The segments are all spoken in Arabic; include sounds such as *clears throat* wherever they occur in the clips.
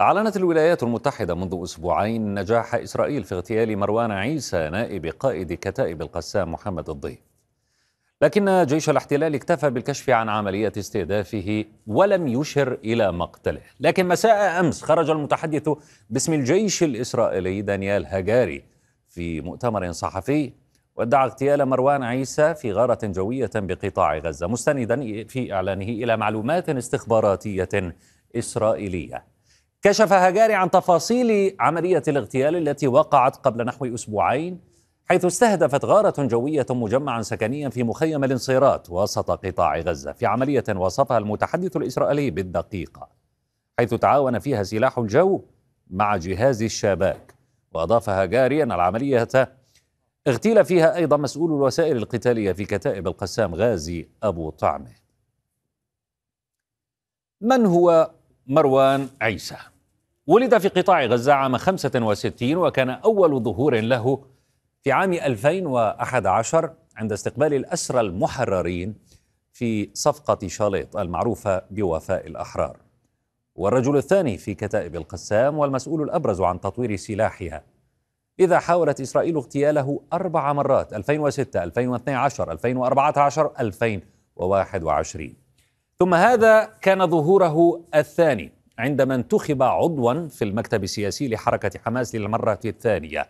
أعلنت الولايات المتحدة منذ أسبوعين نجاح إسرائيل في اغتيال مروان عيسى نائب قائد كتائب القسام محمد الضيف لكن جيش الاحتلال اكتفى بالكشف عن عملية استهدافه ولم يشر إلى مقتله لكن مساء أمس خرج المتحدث باسم الجيش الإسرائيلي دانيال هجاري في مؤتمر صحفي وادعى اغتيال مروان عيسى في غارة جوية بقطاع غزة مستندا في إعلانه إلى معلومات استخباراتية إسرائيلية كشف هاجاري عن تفاصيل عملية الاغتيال التي وقعت قبل نحو أسبوعين حيث استهدفت غارة جوية مجمعا سكنيا في مخيم الانصيرات وسط قطاع غزة في عملية وصفها المتحدث الإسرائيلي بالدقيقة حيث تعاون فيها سلاح الجو مع جهاز الشباك وأضاف هاجاري أن العملية اغتيل فيها أيضا مسؤول الوسائل القتالية في كتائب القسام غازي أبو طعمه من هو مروان عيسى؟ ولد في قطاع غزة عام 65 وكان أول ظهور له في عام 2011 عند استقبال الأسرى المحررين في صفقة شاليط المعروفة بوفاء الأحرار والرجل الثاني في كتائب القسام والمسؤول الأبرز عن تطوير سلاحها إذا حاولت إسرائيل اغتياله أربع مرات 2006 2012 2014 2021 ثم هذا كان ظهوره الثاني عندما انتخب عضوا في المكتب السياسي لحركة حماس للمرة الثانية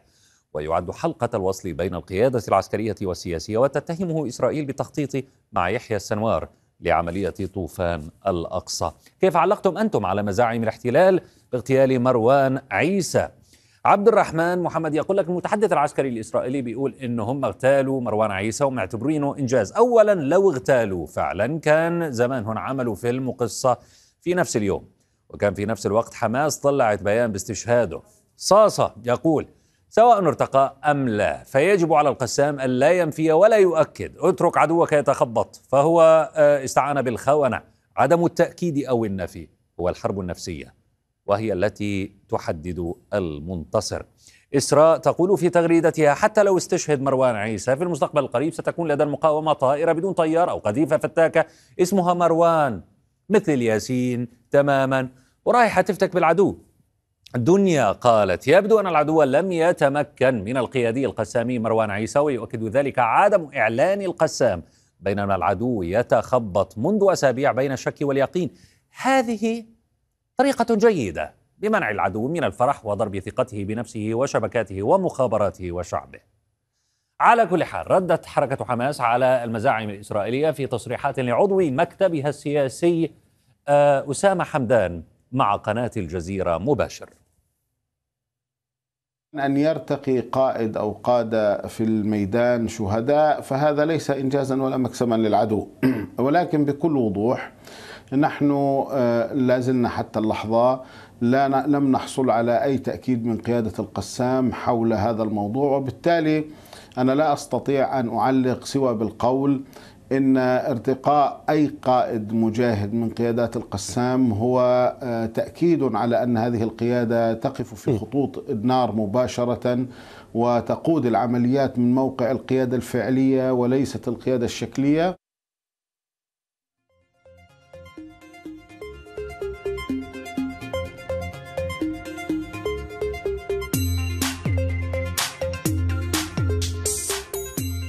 ويعد حلقة الوصل بين القيادة العسكرية والسياسية وتتهمه إسرائيل بالتخطيط مع يحيى السنوار لعملية طوفان الأقصى كيف علقتم أنتم على مزاعم الاحتلال باغتيال مروان عيسى عبد الرحمن محمد يقول لك المتحدث العسكري الإسرائيلي بيقول إن هم اغتالوا مروان عيسى ومعتبرينه إنجاز أولا لو اغتالوا فعلا كان زمان عملوا فيلم وقصة في نفس اليوم وكان في نفس الوقت حماس طلعت بيان باستشهاده صاصة يقول سواء ارتقى أم لا فيجب على القسام أن لا ينفي ولا يؤكد اترك عدوك يتخبط فهو آه، استعان بالخونة عدم التأكيد أو النفي هو الحرب النفسية وهي التي تحدد المنتصر إسراء تقول في تغريدتها حتى لو استشهد مروان عيسى في المستقبل القريب ستكون لدى المقاومة طائرة بدون طيار أو قذيفة فتاكة اسمها مروان مثل الياسين تماما ورايحة تفتك بالعدو الدنيا قالت يبدو أن العدو لم يتمكن من القيادي القسامي مروان عيسى ويؤكد ذلك عدم إعلان القسام بينما العدو يتخبط منذ أسابيع بين الشك واليقين هذه طريقة جيدة بمنع العدو من الفرح وضرب ثقته بنفسه وشبكاته ومخابراته وشعبه على كل حال ردت حركة حماس على المزاعم الإسرائيلية في تصريحات لعضو مكتبها السياسي آه، أسامة حمدان مع قناة الجزيرة مباشر أن يرتقي قائد أو قادة في الميدان شهداء فهذا ليس إنجازا ولا مكسبا للعدو *clears throat* ولكن بكل وضوح نحن آه، لازلنا حتى اللحظة لا لم نحصل على أي تأكيد من قيادة القسام حول هذا الموضوع وبالتالي أنا لا أستطيع أن أعلق سوى بالقول إن ارتقاء أي قائد مجاهد من قيادات القسام هو آه، تأكيد على أن هذه القيادة تقف في إيه. خطوط النار مباشرة وتقود العمليات من موقع القيادة الفعلية وليست القيادة الشكلية